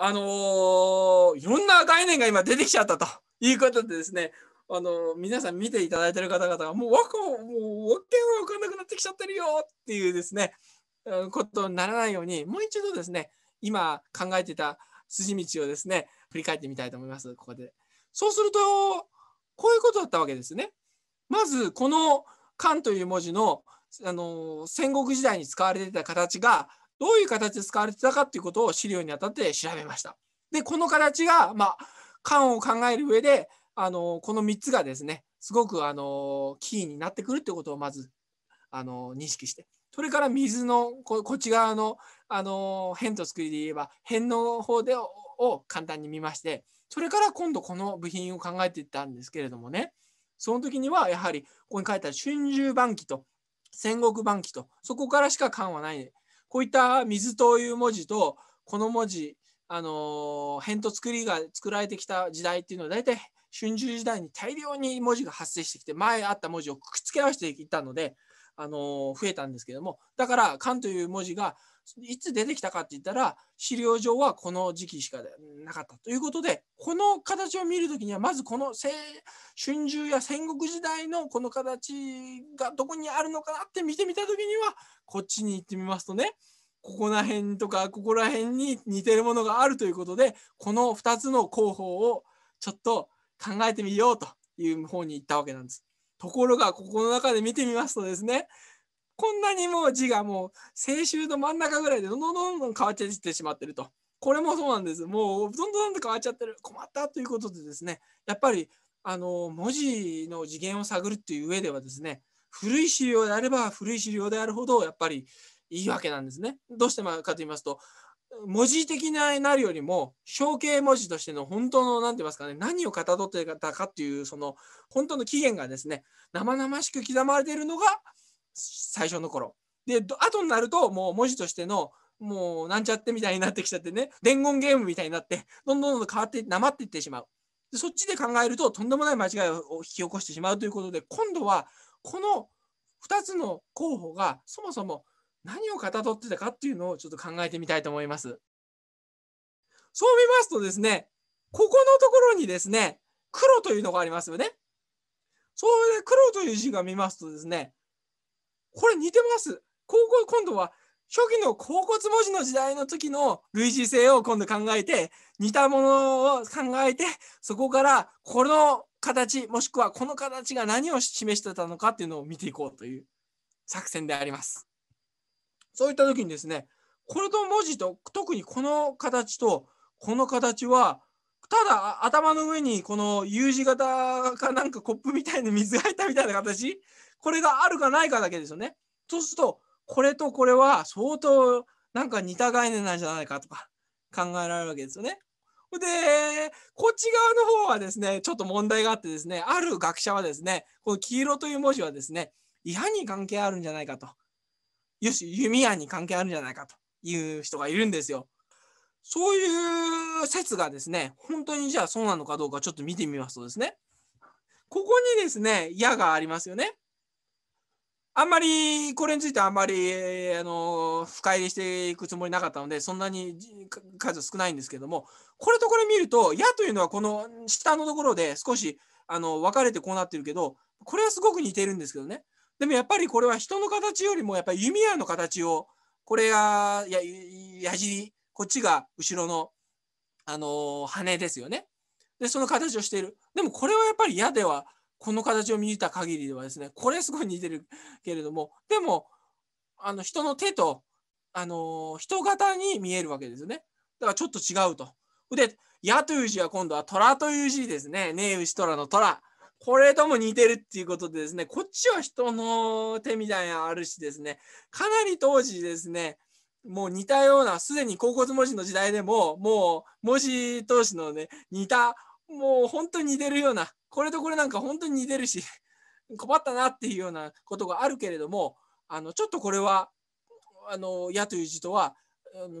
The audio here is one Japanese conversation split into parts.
あのー、いろんな概念が今出てきちゃったということでですね、あの皆さん見ていただいてる方々がもうわかもうわけわかんなくなってきちゃってるよっていうですねことにならないようにもう一度ですね今考えてた筋道をですね振り返ってみたいと思いますここでそうするとこういうことだったわけですねまずこの「漢」という文字のあの戦国時代に使われてた形がどういう形で使われてたかということを資料にあたって調べました。で、この形が、まあ、缶を考える上で、あのこの3つがですね、すごくあのキーになってくるってことをまずあの認識して、それから水のこっち側のあの辺と作りで言えば辺の方でを簡単に見まして、それから今度この部品を考えていったんですけれどもね、その時にはやはりここに書いてある春秋晩期と戦国晩期とそこからしか缶はないこういった水という文字とこの文字あの辺と作りが作られてきた時代っていうのは大体春秋時代に大量に文字が発生してきて前あった文字をくっつけ合わせていったので、あの増えたんですけどもだから漢という文字がいつ出てきたかって言ったら、資料上はこの時期しかなかったということで、この形を見るときには、まずこの春秋や戦国時代のこの形がどこにあるのかなって見てみたときには、こっちに行ってみますとね、ここら辺とかここら辺に似てるものがあるということで、この2つの候補をちょっと考えてみようという方に行ったわけなんです。ところが、ここの中で見てみますとですね、こんなにもう字がもう青春の真ん中ぐらいでどんどんどんどん変わっていってしまってると。これもそうなんです。もうどんどんどん変わっちゃってる。困ったということでですね、やっぱりあの文字の次元を探るっていう上ではですね、古い資料であれば古い資料であるほどやっぱりいいわけなんですね。どうしてかと言いますと、文字的になるよりも象形文字としての本当の何て言いますかね何をかたどってたかっていうその本当の起源がですね生々しく刻まれているのが最初の頃。で、後になると、もう文字としての、もうなんちゃってみたいになってきちゃってね、伝言ゲームみたいになって、どんどんどん変わって、なまっていってしまう。でそっちで考えると、とんでもない間違いを引き起こしてしまうということで、今度は、この2つの候補が、そもそも何をかたどってたかっていうのをちょっと考えてみたいと思います。そう見ますとですね、ここのところにですね、黒というのがありますよね。そうで黒という字が見ますとですね、これ似てます。高校今度は初期の甲骨文字の時代の時の類似性を今度考えて似たものを考えてそこからこの形もしくはこの形が何を示してたのかっていうのを見ていこうという作戦であります。そういった時にですねこれと文字と特にこの形とこの形はただ頭の上にこの U 字型かなんかコップみたいな水が入ったみたいな形これがあるかないかだけですよね。そうすると、これとこれは相当なんか似た概念なんじゃないかとか 考えられるわけですよね。で、こっち側の方はですね、ちょっと問題があってですね、ある学者はですね、この黄色という文字はですね、嫌に関係あるんじゃないかと。よし、弓矢に関係あるんじゃないかという人がいるんですよ。そういう説がですね、本当にじゃあそうなのかどうかちょっと見てみますとですね、ここにですね、矢がありますよね。あんまりこれについてあんまりあの深入りしていくつもりなかったのでそんなに数少ないんですけどもこれとこれ見ると「や」というのはこの下のところで少しあの分かれてこうなってるけどこれはすごく似てるんですけどねでもやっぱりこれは人の形よりもやっぱり弓矢の形をこれがや矢尻こっちが後ろの、あの羽ですよねでその形をしているでもこれはやっぱり矢ではこの形を見た限りではですね、これすごい似てるけれども、でも、あの人の手と、あの人型に見えるわけですよね。だからちょっと違うと。で、矢という字は今度は虎という字ですね。ねえ、牛虎の虎。これとも似てるっていうことでですね、こっちは人の手みたいなあるしですね、かなり当時ですね、もう似たような、すでに甲骨文字の時代でも、もう文字同士のね、似た、もう本当に似てるような、これとこれなんか本当に似てるし 困ったなっていうようなことがあるけれどもあのちょっとこれはあの矢という字とは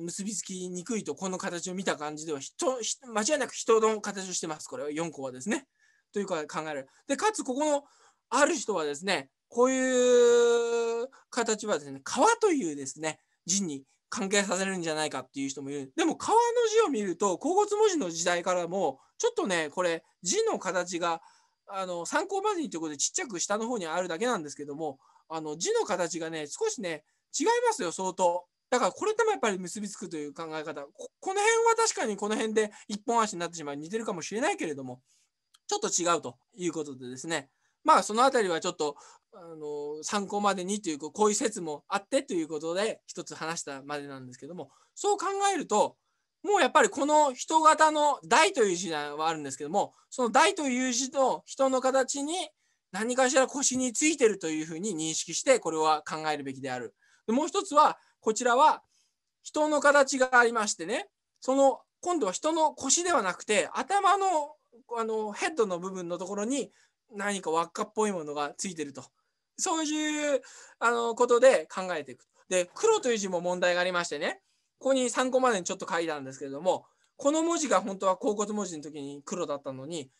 結びつきにくいとこの形を見た感じでは人間違いなく人の形をしてますこれは4個はですね。というか考える。でかつここのある人はですねこういう形はですね川というですね字に関係させるんじゃないかっていう人もいる。でも川の字を見ると、甲骨文字の時代からも、ちょっとね、これ字の形が、あの、参考までにということでちっちゃく下の方にあるだけなんですけども、あの、字の形がね、少しね、違いますよ、相当。だからこれともやっぱり結びつくという考え方。ここの辺は確かにこの辺で一本足になってしまい似てるかもしれないけれども、ちょっと違うということでですね。まあその辺りはちょっとあの参考までにというこういう説もあってということで一つ話したまでなんですけどもそう考えるともうやっぱりこの人型の大という字はあるんですけどもその大という字の人の形に何かしら腰についてるというふうに認識してこれは考えるべきである。でもう一つはこちらは人の形がありましてねその今度は人の腰ではなくて頭のあのヘッドの部分のところに何か輪っかっぽいものがついてるとそういうあのことで考えていくで黒という字も問題がありましてねここに参考までにちょっと書いたんですけれどもこの文字が本当は甲骨文字の時に黒だったのに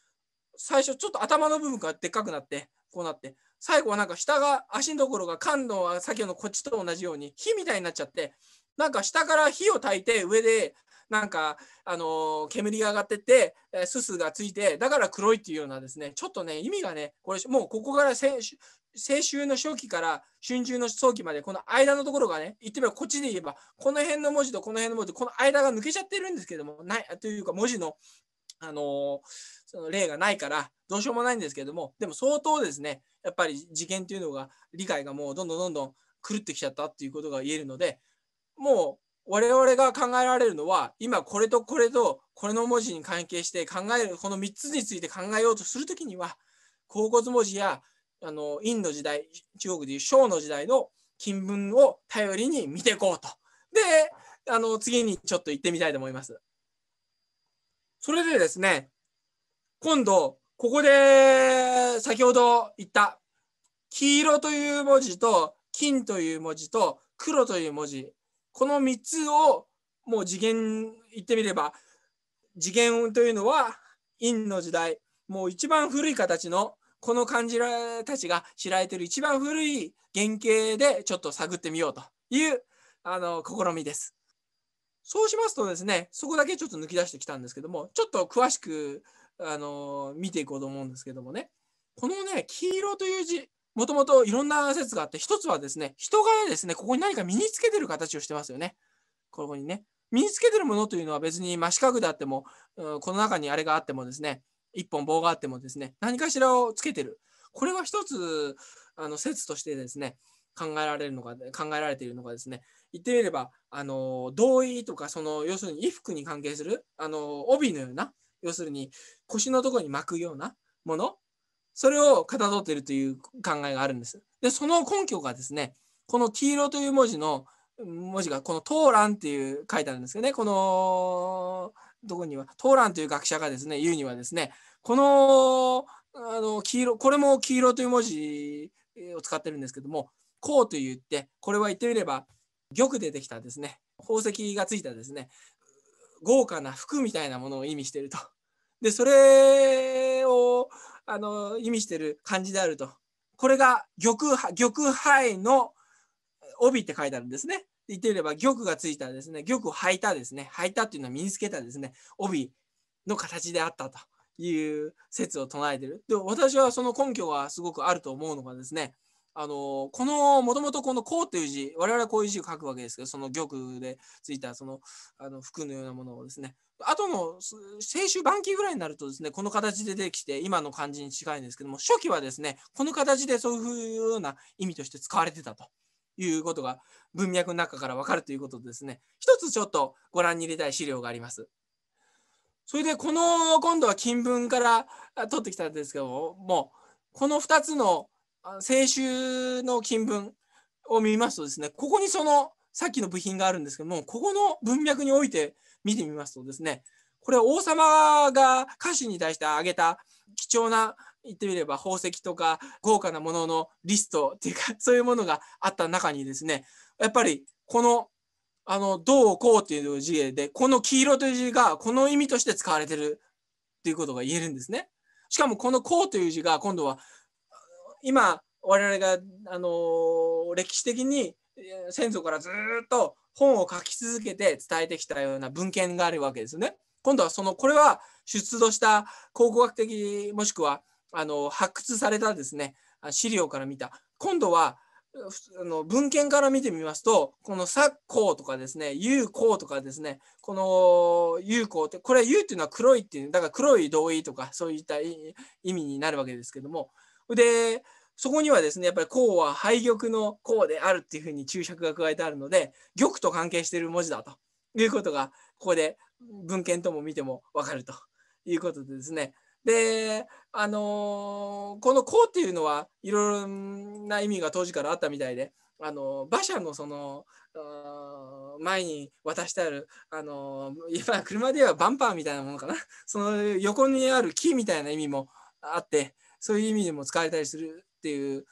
最初ちょっと頭の部分がでっかくなってこうなって最後はなんか下が足のところが感度は先ほどのこっちと同じように火みたいになっちゃってなんか下から火を焚いて上でなんか、あの煙が上がってって、えー、すすがついてだから黒いっていうようなですねちょっとね意味がねこれもうここから先週の初期から春秋の早期までこの間のところがね言ってみればこっちで言えばこの辺の文字とこの辺の文字この間が抜けちゃってるんですけどもないというか文字のあのその例がないからどうしようもないんですけどもでも相当ですねやっぱり事件っていうのが理解がもうどんどんどんどん狂ってきちゃったっていうことが言えるのでもう我々が考えられるのは今これとこれとこれの文字に関係して考えるこの3つについて考えようとするときには甲骨文字やあの陰の時代中国でいう小の時代の金文を頼りに見ていこうと。であの次にちょっと行ってみたいと思います。それでですね今度ここで先ほど言った黄色という文字と金という文字と黒という文字この3つをもう次元言ってみれば次元というのは陰の時代もう一番古い形のこの漢字たちが知られている一番古い原型でちょっと探ってみようというあの試みです。そうしますとですねそこだけちょっと抜き出してきたんですけどもちょっと詳しくあの見ていこうと思うんですけどもねこのね黄色という字もともといろんな説があって、一つはですね、人がですね、ここに何か身につけてる形をしてますよね。ここにね。身につけてるものというのは別に真四角であっても、この中にあれがあってもですね、一本棒があってもですね、何かしらをつけてる。これは一つあの説としてですね、考えられるのが考えられているのがですね言ってみればあの同意とかその要するに衣服に関係するあの帯のような要するに腰のところに巻くようなものそれをかたどっているという考えがあるんです。で、その根拠がですね、この黄色という文字の文字がこの「トーラン」っていう書いてあるんですけどねこのどこにはトーランという学者がですね言うにはですねこのあの黄色これも黄色という文字を使ってるんですけども「こう」と言ってこれは言ってみれば玉でできたですね宝石がついたですね豪華な服みたいなものを意味してると。でそれをあの意味してる漢字であると。これが玉玉杯の帯って書いてあるんですね。言ってみれば玉がついたですね、玉を履いたですね、履いたっていうのは身につけたですね、帯の形であったという説を唱えてる。で、私はその根拠がすごくあると思うのがですね、あのこのもともとこの「こう」という字我々はこういう字を書くわけですけどその玉でついたそのあの服のようなものをですねあとの先週晩期ぐらいになるとですねこの形でできて今の漢字に近いんですけども初期はですねこの形でそういうような意味として使われてたと。いうことが文脈の中からわかるということでですね一つちょっとご覧に入れたい資料があります。それでこの今度は金文から取ってきたんですけどももうこの2つのあの先週の金文を見ますとですね、ここにそのさっきの部品があるんですけども、ここの文脈において見てみますとですね、これ王様が歌手に対してあげた貴重な言ってみれば宝石とか豪華なもののリストっていうか そういうものがあった中にですねやっぱりこのあの「どうこう」っていう字形でこの黄色という字がこの意味として使われてるっていうことが言えるんですね。しかもこの「こう」という字が今度は今我々が、あのー、歴史的に先祖からずっと本を書き続けて伝えてきたような文献があるわけですね。今度はそのこれは出土した考古学的もしくはあの発掘されたですね資料から見た今度はあの文献から見てみますとこの「昨光」とかですね「友光」とかですねこの「友光」ってこれ「友」っていうのは黒いっていうだから黒い同意とかそういった意味になるわけですけどもで、そこにはですね、やっぱり甲は廃玉の甲であるっていうふうに注釈が加えてあるので、玉と関係している文字だということが、ここで文献とも見てもわかるということでですね。で、あのー、この甲っていうのはいろいろな意味が当時からあったみたいで、あの馬車のその前に渡してあるあの今車ではバンパーみたいなものかなその横にある木みたいな意味もあってそういう意味でも使われたりするっていう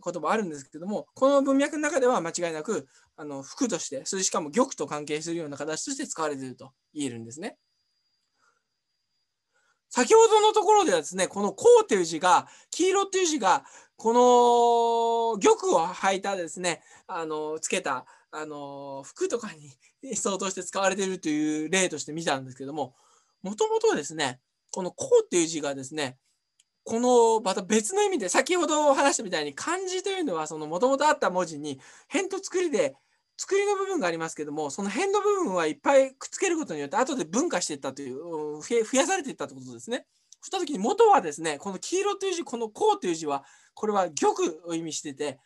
こともあるんですけどもこの文脈の中では間違いなくあの服としてそれしかも玉と関係するような形として使われていると言えるんですね。先ほどのところではですね、この「こう」という字が、黄色という字が、この玉を履いたですね、あのつけたあの服とかに相当して使われているという例として見たんですけども、もともとですね、この「こう」という字がですね、このまた別の意味で先ほど話したみたいに漢字というのはもともとあった文字に辺と作りで作りの部分がありますけどもその辺の部分はいっぱいくっつけることによって後で分化していったという増やされていったということですね。そした時に元はですねこの黄色という字この「こう」という字はこれは玉を意味してて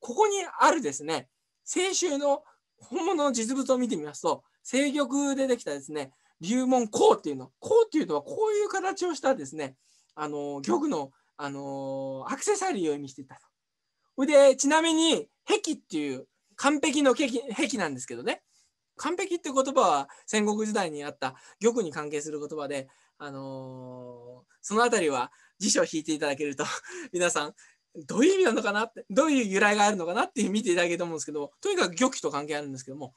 ここにあるですね青週の本物の実物を見てみますと正玉でできたですね龍門「こう」っていうの「こう」っていうのはこういう形をしたですねあの玉の、あのアクセサリーを意味していたと。ほいでちなみに壁っていう完璧の壁壁なんですけどね完璧って言葉は戦国時代にあった玉に関係する言葉で、あのその辺りは辞書を引いていただけると皆さんどういう意味なのかなってどういう由来があるのかなって見ていただけると思うんですけどとにかく玉と関係あるんですけども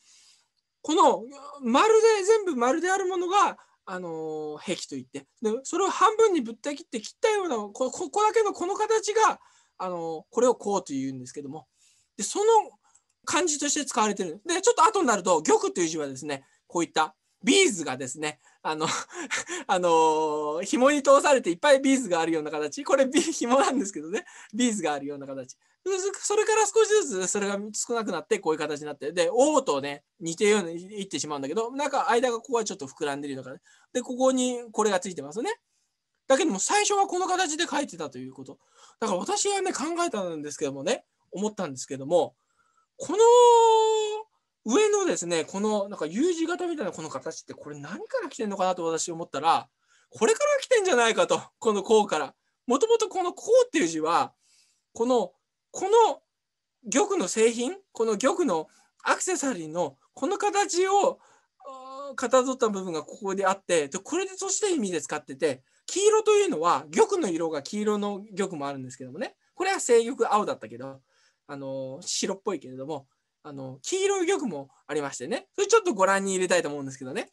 このまるで全部丸であるものがあの兵器といってでそれを半分にぶった切って切ったようなこここだけのこの形が、あのこれをこうというんですけどもでその漢字として使われてるでちょっと後になると玉という字はですねこういったビーズがですね、あの、あのー、紐に通されていっぱいビーズがあるような形、これビ紐なんですけどね、ビーズがあるような形。それから少しずつそれが少なくなってこういう形になって、で、王とね、似てるようにいってしまうんだけど、なんか間がここはちょっと膨らんでるような形。で、ここにこれがついてますね。だけども最初はこの形で書いてたということ。だから私はね、考えたんですけどもね、思ったんですけども、この上のですね、このなんか U 字型みたいなこの形って、これ何から来てんのかなと私思ったら、これから来てんじゃないかと、この甲から。もともとこの項っていう字は、この、この玉の製品、この玉のアクセサリーのこの形をかたどった部分がここであってでこれでそして意味で使ってて黄色というのは玉の色が黄色の玉もあるんですけどもねこれは正玉青だったけどあの白っぽいけれどもあの黄色い玉もありましてねそれちょっとご覧に入れたいと思うんですけどね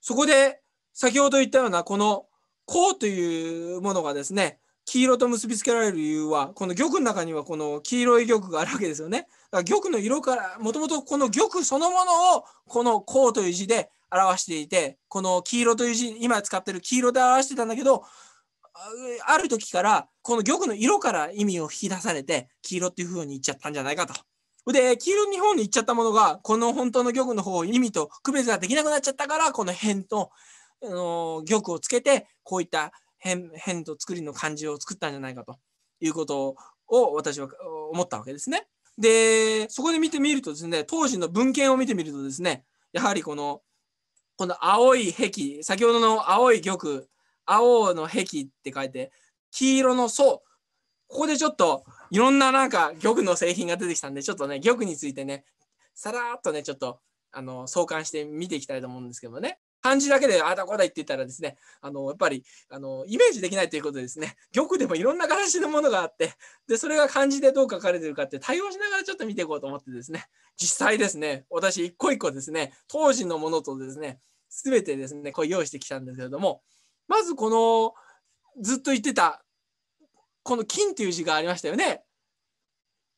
そこで先ほど言ったようなこの「こう」というものがですね黄色と結びつけられる理由はこの玉の中にはこの黄色い玉があるわけですよね。だから玉の色からもともとこの玉そのものをこの「こう」という字で表していてこの黄色という字今使ってる黄色で表してたんだけどある時からこの玉の色から意味を引き出されて黄色っていう風に言っちゃったんじゃないかとで、黄色日本に行っちゃったものが、この本当の玉の方を意味と区別ができなくなっちゃったから、この辺と、あのー、玉をつけて、こういった辺辺と作りの漢字を作ったんじゃないかということを私は思ったわけですね。で、そこで見てみるとですね、当時の文献を見てみるとですね、やはりこの、この青い壁、先ほどの青い玉、青の壁って書いて、黄色の層、ここでちょっといろんななんか玉の製品が出てきたんで、ちょっとね、玉についてね、さらっとね、ちょっと、あの、相関して見ていきたいと思うんですけどね。漢字だけであだこだいって言ったらですね、あの、やっぱり、あの、イメージできないということでですね、玉でもいろんな形のものがあって、で、それが漢字でどう書かれてるかって対応しながらちょっと見ていこうと思ってですね、実際ですね、私一個一個ですね、当時のものとですね、すべてですね、これ用意してきたんですけれども、まずこの、ずっと言ってたこの金という字がありましたよね。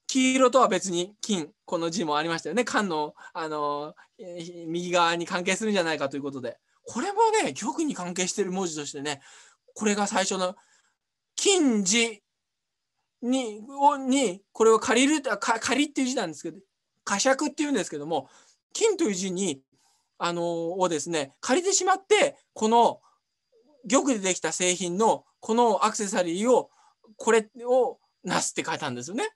黄色とは別に金、この字もありましたよね。缶の、あの、右側に関係するんじゃないかということで。これもね、玉に関係している文字としてね、これが最初の金字に、に、これを借りる、借りっていう字なんですけど、呵責っていうんですけども、金という字に、あの、をですね、借りてしまって、この玉でできた製品の、このアクセサリーをこれをなすって書いたんですよね。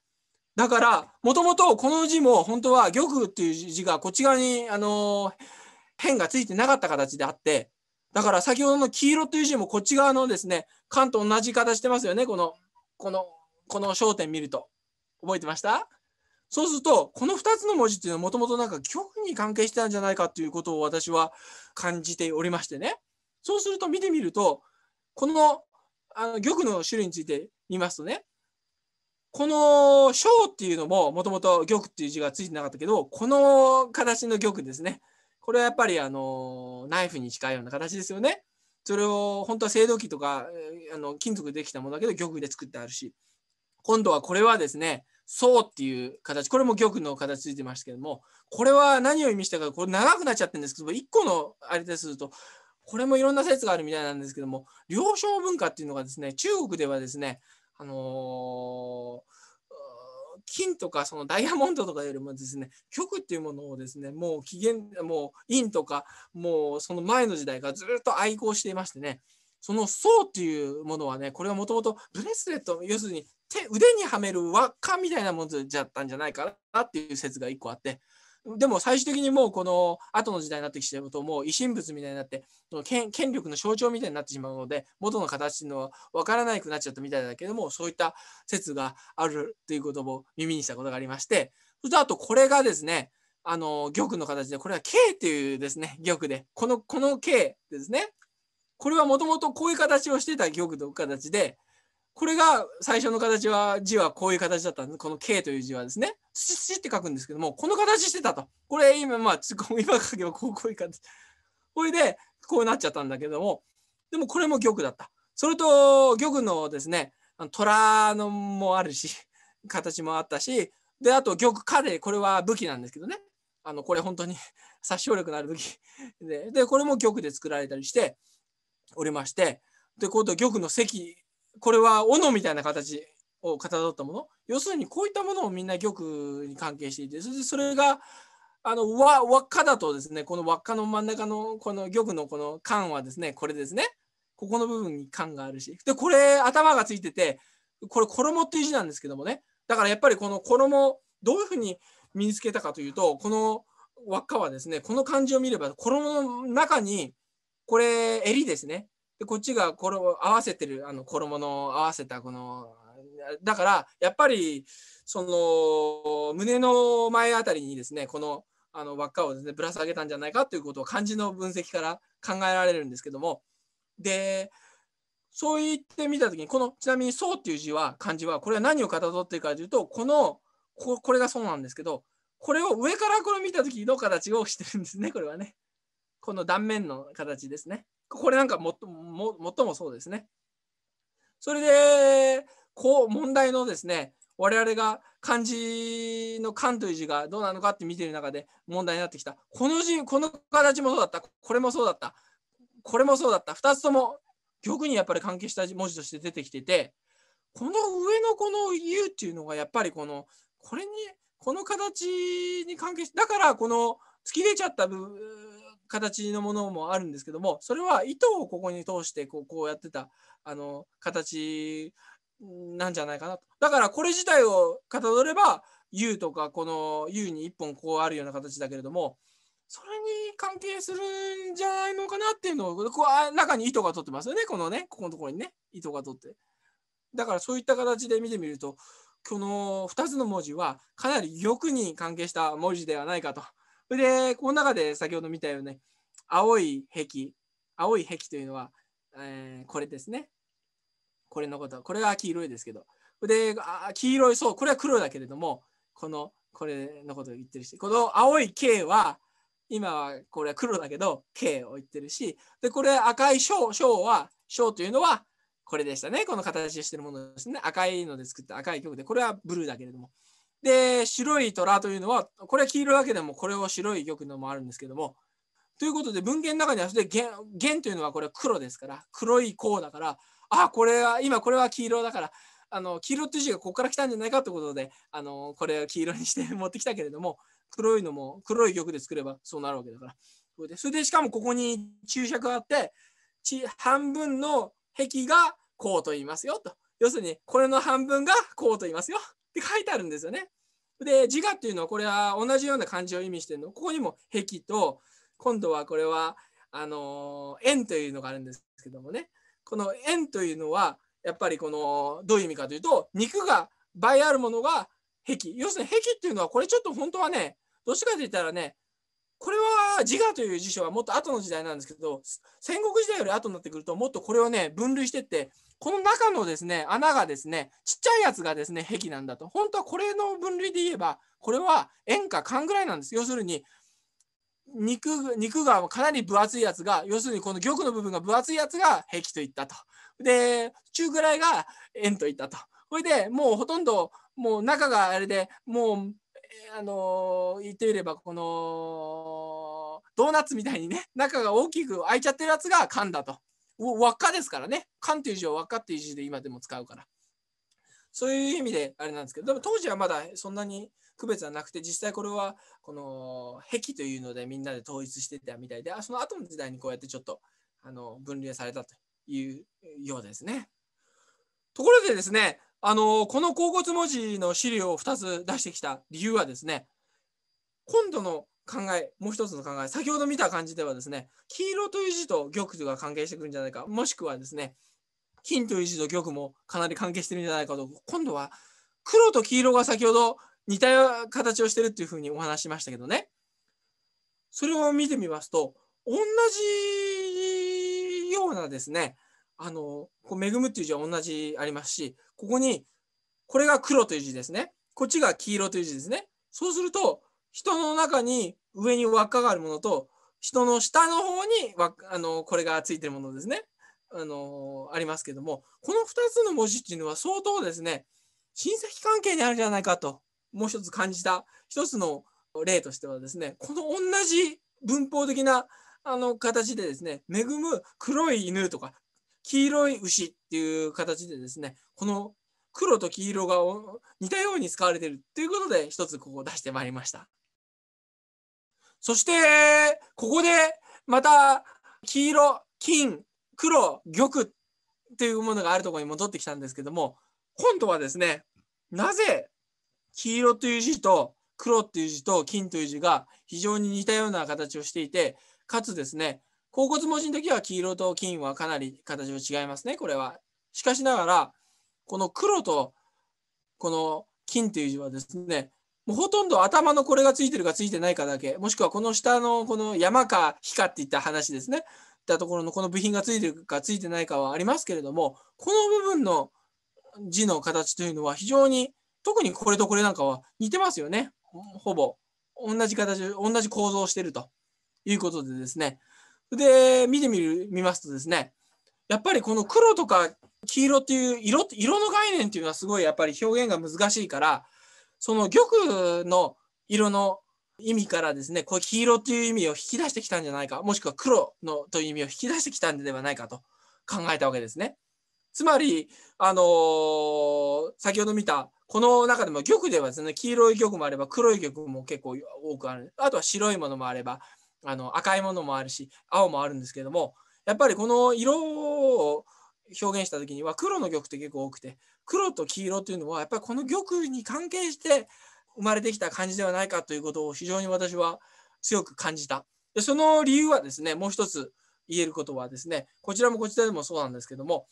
だから、もともとこの字も本当は玉っていう字がこっち側に、あの、辺がついてなかった形であって、だから先ほどの黄色という字もこっち側のですね、缶と同じ形してますよね、この、この、この焦点見ると。覚えてましたそうすると、この2つの文字っていうのはもともとなんか極に関係してたんじゃないかということを私は感じておりましてね。そうすると見てみると、このあの玉の種類について見ますとね、この小っていうのも、もともと玉っていう字がついてなかったけど、この形の玉ですね。これはやっぱりあのナイフに近いような形ですよね。それを本当は青銅器とかあの金属でできたものだけど玉で作ってあるし、今度はこれはですね、層っていう形、これも玉の形ついてましたけども、これは何を意味したか、これ長くなっちゃってるんですけど1個のあれですると、これもいろんな説があるみたいなんですけども、了承文化っていうのがですね、中国ではですね、あの金とかそのダイヤモンドとかよりもですね極っていうものをですねもう起源もう陰とかもうその前の時代からずっと愛好していましてねその層っていうものはねこれはもともとブレスレット要するに手腕にはめる輪っかみたいなものじゃったんじゃないかなっていう説が1個あってでも最終的にもうこの後の時代になってきてるともう維新物みたいになって権権力の象徴みたいになってしまうので元の形の分からなくなっちゃったみたいだけどもそういった説があるということを耳にしたことがありましてそしてあとこれがですねあの玉の形でこれは K っていうですね玉でこのこの K ですねこれはもともとこういう形をしてた玉の形でこれが最初の形は字はこういう形だったんです。この K という字はですね、土土って書くんですけども、この形してたと。これ今、まあ、今書けばこうこういう形。これで、こうなっちゃったんだけども、でもこれも玉だった。それと、玉のですね、虎のもあるし、形もあったし、で、あと玉かで、これは武器なんですけどね。あの、これ本当に 殺傷力のある武器で、で、これも玉で作られたりしておりまして、で、うと玉の石、これは斧みたいな形をかたどったもの要するにこういったものをみんな玉に関係していてそれでそれがあの輪輪っかだとですねこの輪っかの真ん中のこの玉のこの缶はですねこれですねここの部分に缶があるしでこれ頭がついててこれ衣っていう字なんですけどもねだからやっぱりこの衣どういうふうに身につけたかというとこの輪っかはですねこの漢字を見れば衣の中にこれ襟ですねでこっちが衣合わせてるあの衣の合わせたこのだからやっぱりその胸の前あたりにですねこのあの輪っかをですねぶら下げたんじゃないかということを漢字の分析から考えられるんですけどもでそう言ってみた時にこのちなみに「そう」っていう字は漢字はこれは何をかたどっているかというとこのここれがそうなんですけどこれを上からこれ見た時の形をしてるんですねこれはねこの断面の形ですねこれなんかもっとも最もそうですね。それで、こう問題のですね、我々が漢字の「漢」という字がどうなのかって見てる中で問題になってきた。この字、この形もそうだった、これもそうだった、これもそうだった、2つとも玉にやっぱり関係した文字として出てきてて、この上のこの「U」っていうのがやっぱりこの、これに、この形に関係して、だからこの突き出ちゃった部分、形のものもあるんですけどもそれは糸をここに通してこうこうやってたあの形なんじゃないかなとだからこれ自体をかたどれば U とかこの U に1本こうあるような形だけれどもそれに関係するんじゃないのかなっていうのをこう中に糸が取ってますよねこのねここのところにね糸が取ってだからそういった形で見てみるとこの2つの文字はかなり欲に関係した文字ではないかとそれで、この中で先ほど見たように、ね、青い壁、青い壁というのは、えー、これですね。これのこと。これは黄色いですけど。で、あ黄色い、そう、これは黒だけれども、この、これのことを言ってるし、この青い K は、今はこれは黒だけど、K を言ってるし、で、これ赤い小、小は、小というのは、これでしたね。この形してるものですね。赤いので作った赤い曲で、これはブルーだけれども。で、白い虎というのは、これは黄色だけでも、これを白い玉のもあるんですけども、ということで、文献の中には、それで弦というのはこれは黒ですから、黒い甲だから、あ、これは、今これは黄色だから、あの黄色っていう字がここから来たんじゃないかということで、あのこれを黄色にして持ってきたけれども、黒いのも黒い玉で作ればそうなるわけだから。それでそれでしかもここに注釈があって、半分の壁がこうと言いますよと。要するにこれの半分がこうと言いますよって書いてあるんですよね。で自我っていうのはこれは同じような漢字を意味してるのここにも壁と今度はこれはあの円というのがあるんですけどもねこの円というのはやっぱりこのどういう意味かというと肉が倍あるものが壁要するに壁っていうのはこれちょっと本当はねどっちかと言ったらねこれは自我という辞書はもっと後の時代なんですけど戦国時代より後になってくるともっとこれをね分類してってこの中のですね穴がですねちっちゃいやつがですね壁なんだと本当はこれの分類で言えばこれは円か勘ぐらいなんです要するに肉肉がかなり分厚いやつが要するにこの玉の部分が分厚いやつが壁といったとで中ぐらいが円といったとこれでもうほとんどもう中があれでもうあの言ってみればこのドーナツみたいにね中が大きく開いちゃってるやつが缶だと。輪っかですからね。缶という字を輪っかっていう字で今でも使うから。そういう意味であれなんですけど、でも当時はまだそんなに区別はなくて、実際これはこの壁というのでみんなで統一してたみたいで、あその後の時代にこうやってちょっとあの分類されたというようですね。ところでですね、あのこの甲骨文字の資料を2つ出してきた理由はですね、今度の考え、もう一つの考え、先ほど見た感じではですね、黄色という字と玉が関係してくるんじゃないか、もしくはですね、金という字と玉もかなり関係してるんじゃないかと、今度は黒と黄色が先ほど似た形をしてるっていうふうにお話しましたけどね、それを見てみますと、同じようなですね、あの、こう恵むっていう字は同じありますし、ここに、これが黒という字ですね。こっちが黄色という字ですね。そうすると、人の中に上に輪っかがあるものと、人の下の方にあのこれがついてるものですね。あのありますけども、この2つの文字っていうのは相当ですね、親戚関係にあるんじゃないかと、もう一つ感じた一つの例としてはですね、この同じ文法的なあの形でですね、恵む黒い犬とか黄色い牛っていう形でですね、この黒と黄色が似たように使われてるっていうことで、一つここを出してまいりました。そして、ここでまた黄色、金、黒、玉っていうものがあるところに戻ってきたんですけども、今度はですね、なぜ黄色という字と黒っていう字と金という字が非常に似たような形をしていて、かつですね、甲骨文字の時は黄色と金はかなり形が違いますね、これは。しかしながら、この黒とこの金という字はですね、もうほとんど頭のこれがついてるかついてないかだけ、もしくはこの下のこの山か火かっていった話ですね。たところのこの部品がついてるかついてないかはありますけれども、この部分の字の形というのは非常に特にこれとこれなんかは似てますよね。ほぼ同じ形、同じ構造をしているということでですね。で、見てみる、見ますとですね、やっぱりこの黒とか黄色っていう色、色の概念っていうのはすごいやっぱり表現が難しいから、その玉の色の意味からですね、こう黄色という意味を引き出してきたんじゃないか、もしくは黒のという意味を引き出してきたんではないかと考えたわけですね。つまり、あのー、先ほど見たこの中でも玉ではですね、黄色い玉もあれば黒い玉も結構多くある。あとは白いものもあれば、あの赤いものもあるし、青もあるんですけども、やっぱりこの色を表現した時には黒の玉って結構多くて黒と黄色というのはやっぱりこの玉に関係して生まれてきた感じではないかということを非常に私は強く感じた。でその理由はですねもう一つ言えることはですねこちらもこちらでもそうなんですけども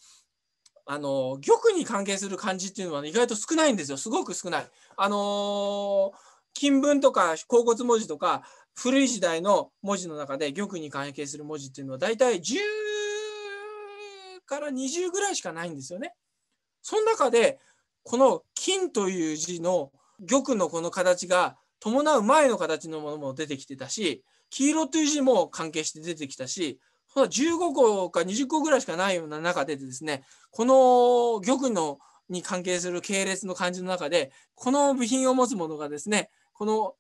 あの玉に関係する漢字っていうのは、ね、意外と少ないんですよすごく少ない。あのー、金文とか甲骨文字とか古い時代の文字の中で玉に関係する文字っていうのは大体10から20ぐらいしかないんですよね。その中でこの金という字の玉のこの形が伴う前の形のものも出てきてたし黄色という字も関係して出てきたし15個か20個ぐらいしかないような中でですねこの玉のに関係する系列の漢字の中でこの部品を持つものがですねこの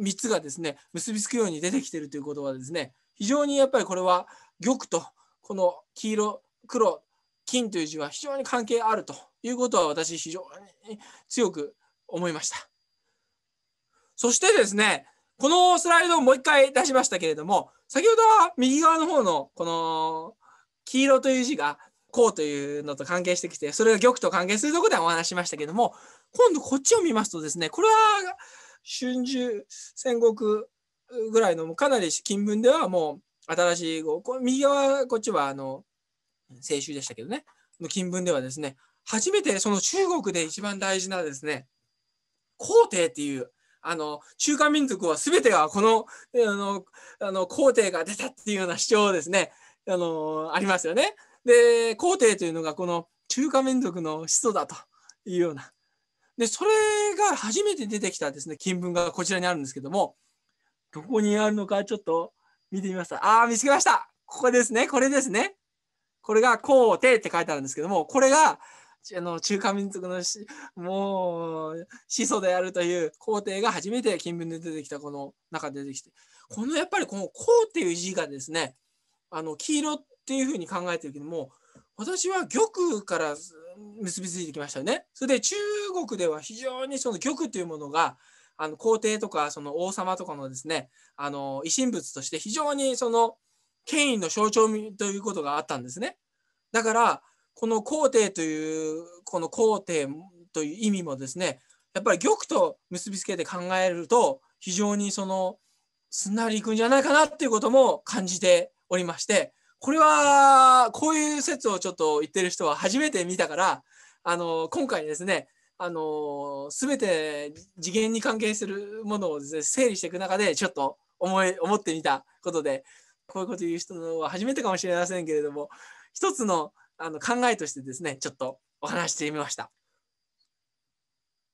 3つがですね結びつくように出てきてるということはですね非常にやっぱりこれは玉とこの黄色黒、金という字は非常に関係あるということは私非常に強く思いました。そしてですね、このスライドをもう一回出しましたけれども、先ほどは右側の方のこの黄色という字がこうというのと関係してきて、それが玉と関係するところでお話しましたけども、今度こっちを見ますとですね、これは春秋戦国ぐらいのかなり金文ではもう新しい号、こ右側こっちはあの先週でしたけどね、の金文ではですね、初めてその中国で一番大事なですね、皇帝っていう、あの中華民族は全てがこのあのあの皇帝が出たっていうような主張をですね、あのありますよね。で、皇帝というのがこの中華民族の始祖だというような。で、それが初めて出てきたですね、金文がこちらにあるんですけども、どこにあるのかちょっと見てみました。ああ、見つけました。ここですね。これですね。これが皇帝って書いてあるんですけども、これが、あの中華民族のもう始祖であるという皇帝が初めて金文で出てきたこの中で出てきてこのやっぱりこの「皇」っていう字がですねあの黄色っていうふうに考えてるけども私は玉から結びついてきましたよね。それで中国では非常にその玉というものがあの皇帝とかその王様とかのですねあの維新物として非常にその権威の象徴ということがあったんですね。だからこの皇帝というこの皇帝という意味もですねやっぱり玉と結びつけて考えると非常にそのすんなりいくんじゃないかなっていうことも感じておりましてこれはこういう説をちょっと言ってる人は初めて見たからあの今回ですねあの全て次元に関係するものをです、ね、整理していく中でちょっと思い思ってみたことでこういうこと言う人は初めてかもしれませんけれども一つのあの考えとしてですねちょっとお話してみました。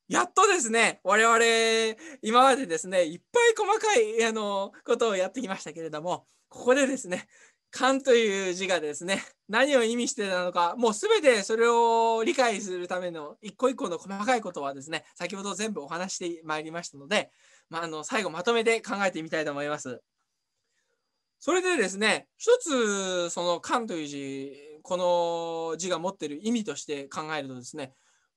やっとですね、我々、今までですね、いっぱい細かい、あの、ことをやってきましたけれども、ここでですね、勘という字がですね、何を意味してたのか、もう全てそれを理解するための一個一個の細かいことはですね、先ほど全部お話してまいりましたので、まあ、あの、最後まとめて考えてみたいと思います。それでですね、一つ、その漢という字、この字が持っている意味として考えるとですね、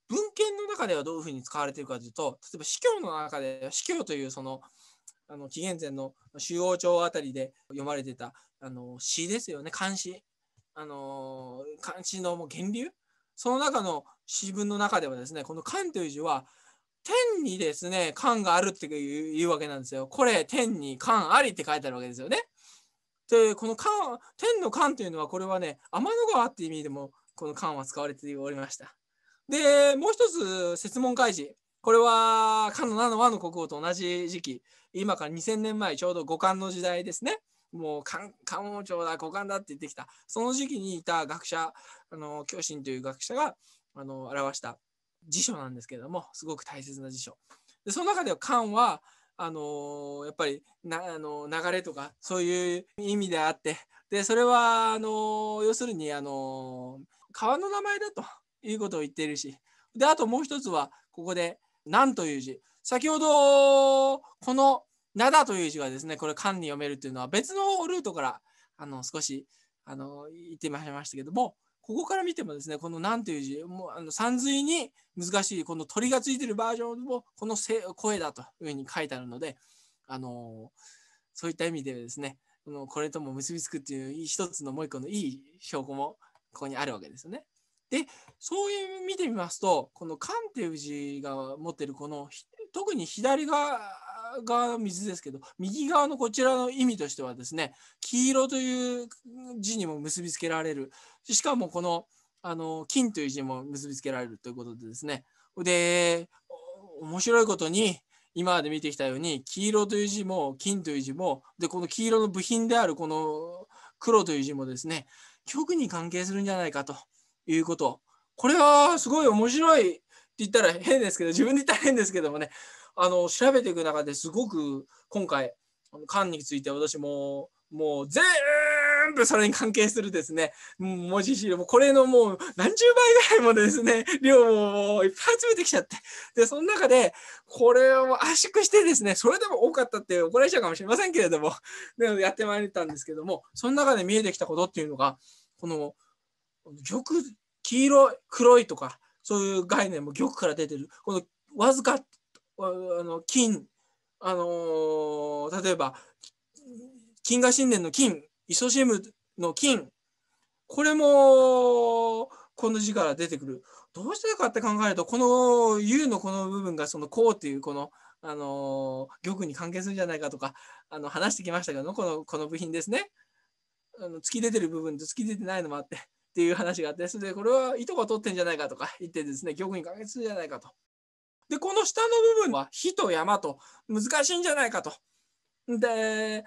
文献の中ではどういうふうに使われているかというと、例えば司教の中で、司教というその、あの紀元前の修王朝あたりで読まれてたあの詩ですよね、漢詩。あの漢詩のもう源流その中の詩文の中ではですね、この漢という字は、天にですね、漢があるっていうわけなんですよ。これ、天に漢ありって書いてあるわけですよね。で、この漢、天の漢というのは、これはね、天の川っていう意味でも、この漢は使われておりました。で、もう一つ、説問開示。これは、漢の名の和の国王と同じ時期、今から2000年前、ちょうど五漢の時代ですね。もう漢王朝だ、五漢だって言ってきた。その時期にいた学者、あの、教心という学者が、あの、表した辞書なんですけれども、すごく大切な辞書。で、その中では漢は、あのやっぱりなあの流れとかそういう意味であってでそれはあの要するにあの川の名前だということを言っているしであともう一つはここで「なん」という字先ほどこの「だ」という字がですねこれ「漢」に読めるというのは別のルートからあの少しあの言ってみましたけどもここから見てもですね、この何という字、もうあの山水に難しい、この鳥がついてるバージョンも、この声だというふうに書いてあるので、あのそういった意味でですね、このこれとも結びつくっていう一つのもう一個のいい証拠もここにあるわけですよね。で、そういう見てみますと、この「漢」っていう字が持ってるこの特に左側側の水ですけど右側のこちらの意味としてはですね黄色という字にも結びつけられるしかもこのあの金という字も結びつけられるということでですねで面白いことに今まで見てきたように黄色という字も金という字もでこの黄色の部品であるこの黒という字もですね極に関係するんじゃないかということこれはすごい面白いって言ったら変ですけど自分で言ったら変ですけどもねあの調べていく中ですごく今回缶について私ももう全部それに関係するですね文字資料もこれのもう何十倍ぐらいもですね量をいっぱい集めてきちゃってでその中でこれを圧縮してですねそれでも多かったって怒られちゃうかもしれませんけれどもでやってまいったんですけどもその中で見えてきたことっていうのがこの玉黄色黒いとかそういう概念も玉から出てるこのわずかあの金、あのー、例えば金河神殿の金イソシムの金これもこの字から出てくるどうしてかって考えるとこの U のこの部分がそのこうっていうこのあの玉に関係するんじゃないかとかあの話してきましたけどこのこの部品ですねあの突き出てる部分と突き出てないのもあってっていう話があってそれでこれは糸が取ってんじゃないかとか言ってですね玉に関係するんじゃないかとで、この下の部分は火と山と難しいんじゃないかと。で、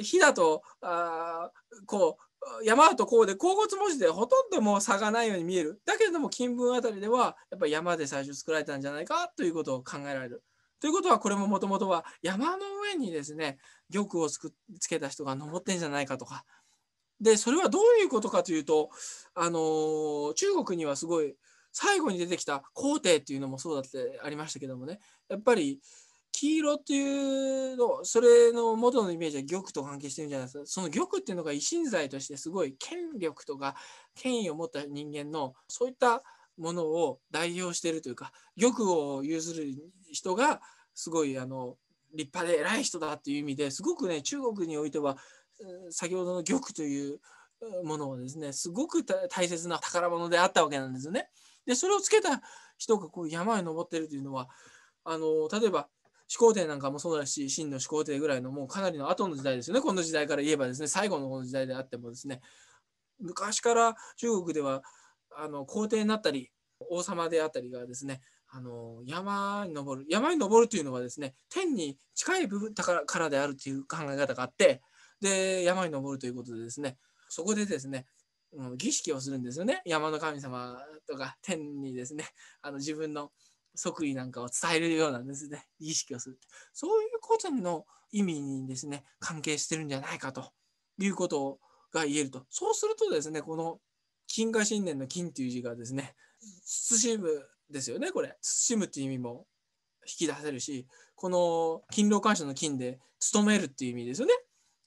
火だと、あこう、山だとこうで、甲骨文字でほとんどもう差がないように見える。だけれども、金文あたりでは、やっぱり山で最初作られたんじゃないかということを考えられる。ということは、これももともとは山の上にですね、玉をつくつけた人が登ってんじゃないかとか。で、それはどういうことかというと、あのー、中国にはすごい、最後に出てきた皇帝っていうのもそうだってありましたけどもねやっぱり黄色っていうのそれの元のイメージは玉と関係してるんじゃないですかその玉っていうのが維新剤としてすごい権力とか権威を持った人間のそういったものを代表してるというか玉を有する人がすごいあの立派で偉い人だっていう意味ですごくね中国においては先ほどの玉というものをですねすごく大切な宝物であったわけなんですよね。でそれをつけた人がこう山に登ってるというのはあの例えば始皇帝なんかもそうだし秦の始皇帝ぐらいのもうかなりの後の時代ですよねこの時代から言えばですね最後のこの時代であってもですね昔から中国ではあの皇帝になったり王様であったりがですねあの山に登る山に登るというのはですね天に近い部分だからからであるという考え方があってで山に登るということでですねそこでですねうん、儀式をするんですよね山の神様とか天にですね あの自分の即位なんかを伝えるようなですね儀式をするそういうことの意味にですね関係してるんじゃないかということが言えるとそうするとですねこの金華神殿の金という字がですね慎むですよねこれ慎むっていう意味も引き出せるしこの勤労感謝の金で勤めるっていう意味ですよね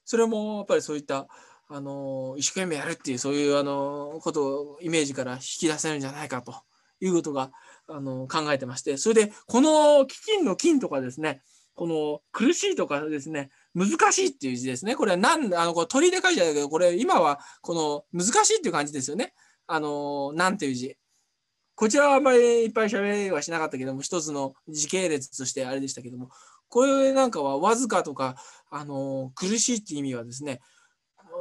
それもやっぱりそういったあの一生懸命やるっていうそういうあのことをイメージから引き出せるんじゃないかということがあの考えてましてそれでこの基金の金とかですねこの苦しいとかですね難しいっていう字ですねこれはなんあのこれ鳥で書いてあるけどこれ今はこの難しいっていう感じですよねあの何ていう字こちらはあんまりいっぱい喋りはしなかったけども一つの時系列としてあれでしたけどもこれなんかはわずかとかあの苦しいっていう意味はですね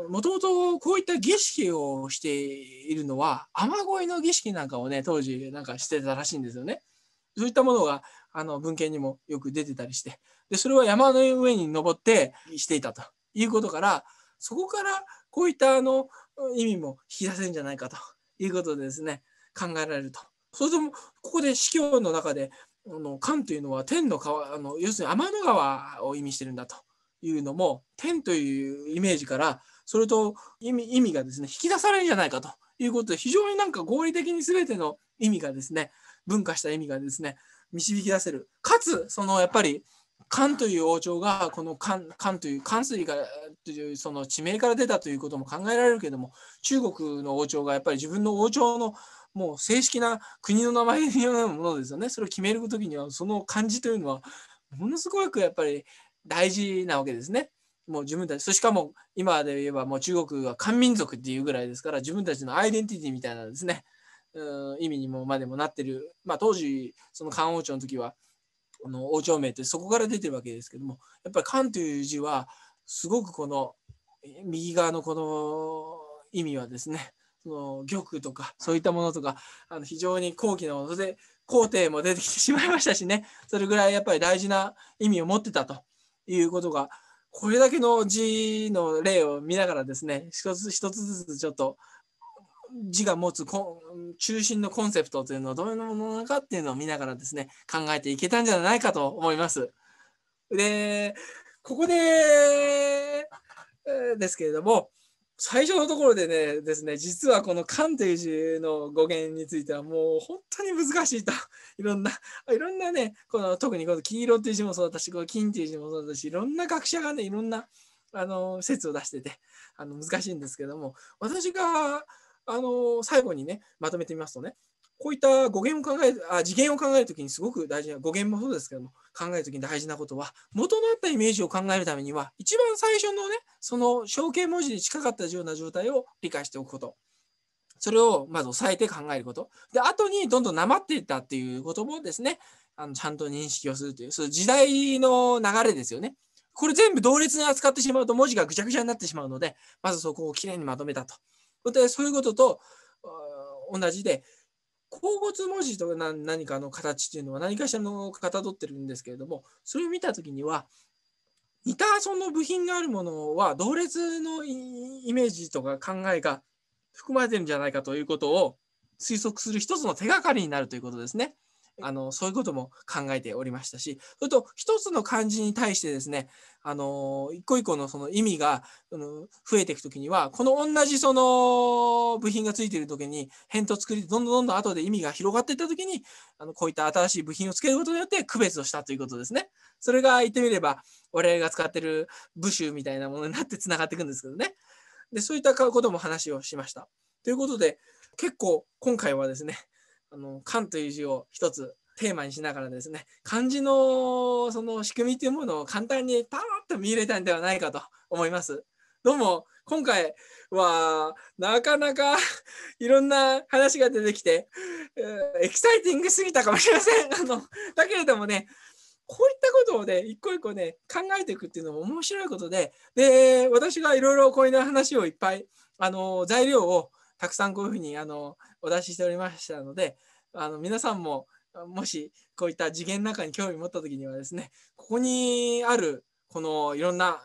もともとこういった儀式をしているのは雨乞いの儀式なんかをね当時なんかしてたらしいんですよね。そういったものがあの文献にもよく出てたりしてでそれは山の上に登ってしていたということからそこからこういったあの意味も引き出せるんじゃないかということでですね考えられると。それともここで司教の中であの関というのは天の川あの要するに天の川を意味してるんだというのも天というイメージからそれと意味意味がですね、引き出されるんじゃないかということで、非常になんか合理的に全ての意味がですね、分化した意味がですね、導き出せる。かつ、そのやっぱり、漢という王朝がこの漢漢という漢水からというその地名から出たということも考えられるけども中国の王朝がやっぱり自分の王朝のもう正式な国の名前のようなものですよねそれを決める時にはその漢字というのはものすごくやっぱり大事なわけですね。もう自分たち、そしかも今で言えばもう中国は漢民族っていうぐらいですから、自分たちのアイデンティティみたいなですね、うん、意味にもまでもなってる、まあ、当時、その漢王朝の時は、この王朝名ってそこから出てるわけですけども、やっぱり漢という字は、すごくこの右側のこの意味はですね、その玉とかそういったものとかあの非常に高貴なもので皇帝も出てきてしまいましたしねそれぐらいやっぱり大事な意味を持ってたということがこれだけの字の例を見ながらですね、一つ一つずつちょっと字が持つ中心のコンセプトというのはどういうものなのかっていうのを見ながらですね、考えていけたんじゃないかと思います。で、ここで、ですけれども、最初のところでねですね実はこの「漢」という字の語源についてはもう本当に難しいと いろんないろんなねこの特にこの黄色という字もそうだしこの金という字もそうだしいろんな学者がねいろんなあの説を出しててあの難しいんですけども私があの最後にねまとめてみますとねこういった語源を考えあ次元を考えるときにすごく大事な語源もそうですけども考えるときに大事なことは元のあったイメージを考えるためには一番最初のねその象形文字に近かったような状態を理解しておくことそれをまず押さえて考えることで後にどんどんなまっていったっていうこともですねあのちゃんと認識をするというその時代の流れですよねこれ全部同列に扱ってしまうと文字がぐちゃぐちゃになってしまうのでまずそこをきれいにまとめたと。そういうことと同じで口語文字とか何かの形っていうのは何かしらのかたどってるんですけれどもそれを見た時には似たその部品があるものは同列のイメージとか考えが含まれてるんじゃないかということを推測する一つの手がかりになるということですね。あのそういうことも考えておりましたしそれと一つの漢字に対してですねあの一個一個のその意味が、増えていく時にはこの同じその部品がついている時に辺と作りどんどんどんどん後で意味が広がっていった時にあのこういった新しい部品をつけることによって区別をしたということですね。それが言ってみれば我々が使ってる部首みたいなものになってつながっていくんですけどね。でそういったことも話をしました。ということで結構今回はですねあの漢という字を一つテーマにしながらですね漢字のその仕組みというものを簡単にパーッと見入れたんではないかと思います。どうも今回はなかなか いろんな話が出てきて、エキサイティングすぎたかもしれません。あのだけれどもねこういったことをね、一個一個ね、考えていくっていうのも面白いことで、で、私がいろいろこういう話をいっぱい、あの、材料をたくさんこういうふうに、あの、お出ししておりましたので、あの皆さんももしこういった次元の中に興味持った時にはですね、ここにあるこのいろんな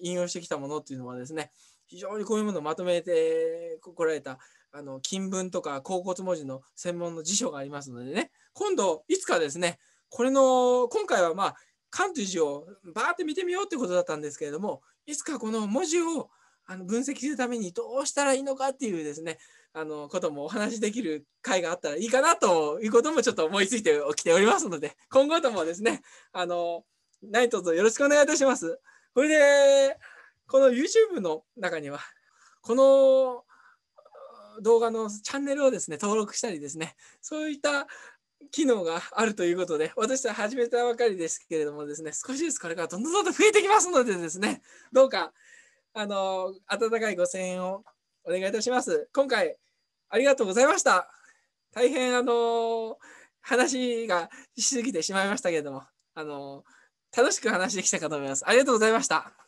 引用してきたものっていうのはですね、非常にこういうものをまとめてこられたあの金文とか甲骨文字の専門の辞書がありますのでね、今度いつかですね、これの今回はまあ漢という字をバーって見てみようってことだったんですけれども、いつかこの文字をあの分析するためにどうしたらいいのかっていうですねあのこともお話しできる会があったらいいかなということもちょっと思いついてきておりますので 今後ともですねあの何卒よろしくお願いいたします。これでこの YouTube の中にはこの動画のチャンネルをですね登録したりですねそういった機能があるということで、私は始めたばかりですけれどもですね、少しずつこれからどんどんどん増えてきますのでですね、どうか、あの、温かいご声援をお願いいたします。今回ありがとうございました。大変あの話がしすぎてしまいましたけれども、あの楽しく話できたかと思います。ありがとうございました。